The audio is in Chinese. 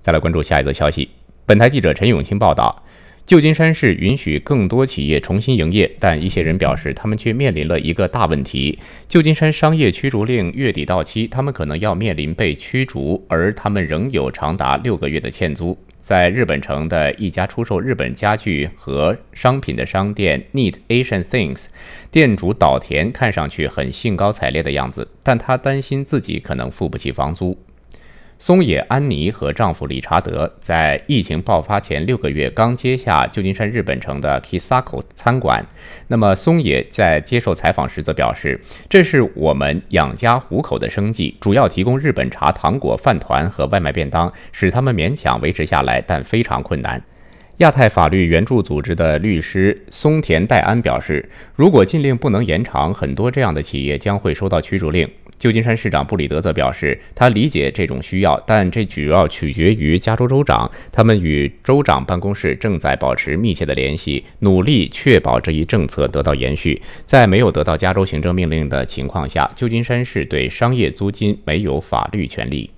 再来关注下一则消息。本台记者陈永清报道，旧金山市允许更多企业重新营业，但一些人表示，他们却面临了一个大问题。旧金山商业驱逐令月底到期，他们可能要面临被驱逐，而他们仍有长达六个月的欠租。在日本城的一家出售日本家具和商品的商店，Need Asian Things，店主岛田看上去很兴高采烈的样子，但他担心自己可能付不起房租。松野安妮和丈夫理查德在疫情爆发前六个月刚接下旧金山日本城的 k i s a k o 餐馆。那么，松野在接受采访时则表示：“这是我们养家糊口的生计，主要提供日本茶、糖果、饭团和外卖便当，使他们勉强维持下来，但非常困难。”亚太法律援助组织的律师松田代安表示：“如果禁令不能延长，很多这样的企业将会收到驱逐令。”旧金山市长布里德则表示，他理解这种需要，但这主要取决于加州州长。他们与州长办公室正在保持密切的联系，努力确保这一政策得到延续。在没有得到加州行政命令的情况下，旧金山市对商业租金没有法律权利。